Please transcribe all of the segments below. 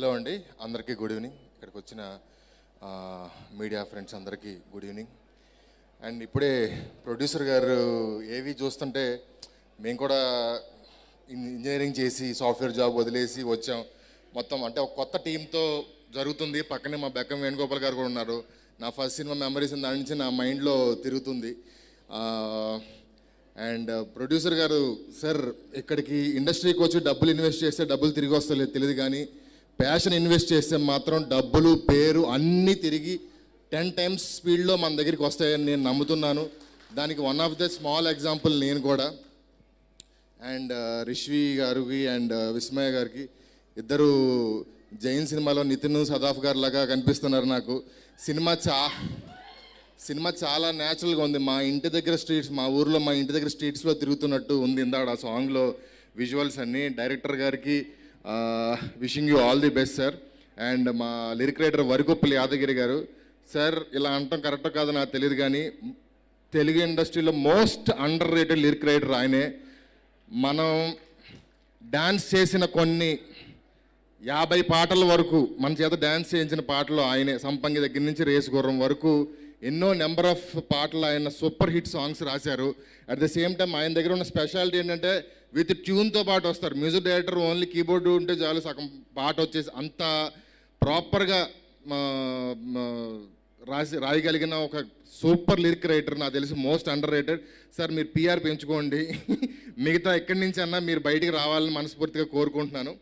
hello అండి అందరికీ good evening ఇక్కడికి వచ్చిన మీడియా ఫ్రెండ్స్ అందరికీ గుడ్ ఈవినింగ్ అండ్ ఇప్పుడే ప్రొడ్యూసర్ గారు ఏవి చూస్తుంటే మేము కూడా ఇంజనీరింగ్ చేసి సాఫ్ట్వేర్ జాబ్ వదిలేసి వచ్చాం మొత్తం అంటే ఒక కొత్త టీంతో జరుగుతుంది పక్కనే మా బెక్కం వేణుగోపాల్ గారు కూడా ఉన్నారు నా ఫస్ట్ సినిమా మెమరీస్ దాని నుంచి నా మైండ్లో తిరుగుతుంది అండ్ ప్రొడ్యూసర్ గారు సార్ ఇక్కడికి ఇండస్ట్రీకి వచ్చి డబ్బులు ఇన్వెస్ట్ చేస్తే డబ్బులు తిరిగి వస్తలేదు తెలియదు కానీ ప్యాషన్ ఇన్వెస్ట్ చేస్తే మాత్రం డబ్బులు పేరు అన్నీ తిరిగి టెన్ టైమ్స్ స్పీడ్లో మన దగ్గరికి వస్తాయని నేను నమ్ముతున్నాను దానికి one of the small example నేను కూడా అండ్ రిష్వి uh, గారికి అండ్ విస్మయ uh, గారికి ఇద్దరు జైన్ సినిమాలో నితిన్ సదాఫ్ గారు లాగా కనిపిస్తున్నారు నాకు సినిమా చా సినిమా చాలా న్యాచురల్గా ఉంది మా ఇంటి దగ్గర స్ట్రీట్స్ మా ఊర్లో మా ఇంటి దగ్గర స్ట్రీట్స్లో తిరుగుతున్నట్టు ఉంది ఇందాడు ఆ సాంగ్లో విజువల్స్ అన్నీ డైరెక్టర్ గారికి wishing you all the best sir and మా లిరిక్ రైటర్ వరికొప్పలి యాదగిరి గారు సార్ ఇలా అంటాం కరెక్టో కాదు నాకు తెలియదు కానీ తెలుగు ఇండస్ట్రీలో most underrated lyric writer ఆయనే మనం డ్యాన్స్ చేసిన కొన్ని యాభై పాటల వరకు మన చేత డ్యాన్స్ చేయించిన పాటలు ఆయనే సంపంగి దగ్గర నుంచి రేసు గుర్రం వరకు ఎన్నో నెంబర్ ఆఫ్ పాటలు ఆయన సూపర్ హిట్ సాంగ్స్ రాశారు అట్ ద సేమ్ టైం ఆయన దగ్గర ఉన్న స్పెషాలిటీ ఏంటంటే విత్ ట్యూన్తో పాటు వస్తారు మ్యూజిక్ డైరెక్టర్ ఓన్లీ కీబోర్డ్ ఉంటే చాలు సగం పాట వచ్చేసి అంత ప్రాపర్గా రాసి రాయగలిగిన ఒక సూపర్ లిరిక్ రైటర్ నాకు తెలిసి మోస్ట్ అండర్ రేటెడ్ సార్ మీరు పిఆర్ పెంచుకోండి మిగతా ఎక్కడి నుంచి అన్నా మీరు బయటికి రావాలని మనస్ఫూర్తిగా కోరుకుంటున్నాను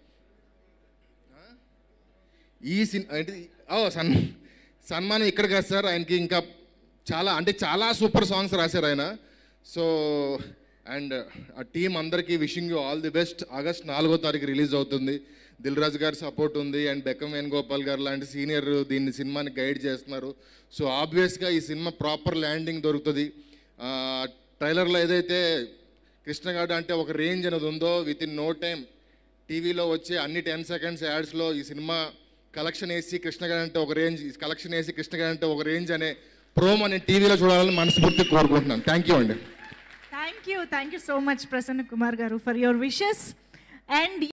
ఈ సినిమా అంటే ఓ సన్ సన్మానం ఇక్కడ కాదు సార్ ఆయనకి ఇంకా చాలా అంటే చాలా సూపర్ సాంగ్స్ రాశారు ఆయన సో అండ్ ఆ టీం అందరికీ wishing you all the best August నాలుగో తారీఖు రిలీజ్ అవుతుంది దిల్ రాజు గారి సపోర్ట్ ఉంది అండ్ బెక్కం వేణుగోపాల్ గారు లాంటి సీనియర్ దీన్ని సినిమాని గైడ్ చేస్తున్నారు సో ఆబ్వియస్గా ఈ సినిమా ప్రాపర్ ల్యాండింగ్ దొరుకుతుంది ట్రైలర్లో ఏదైతే కృష్ణగాడు అంటే ఒక రేంజ్ అనేది ఉందో విత్ ఇన్ నో టైం టీవీలో వచ్చే అన్ని టెన్ సెకండ్స్ యాడ్స్లో ఈ సినిమా కలెక్షన్ వేసి కృష్ణ గారు అంటే ఒక రేంజ్ కలెక్షన్ వేసి కృష్ణ గారు అంటే ఒక రేంజ్ అనే ప్రోమో నేను టీవీలో చూడాలని మనస్ఫూర్తి కోరుకుంటున్నాను థ్యాంక్ యూ అండి thank you thank you so much Prasanna Kumar గారు ఫర్ యువర్ విషెస్ అండ్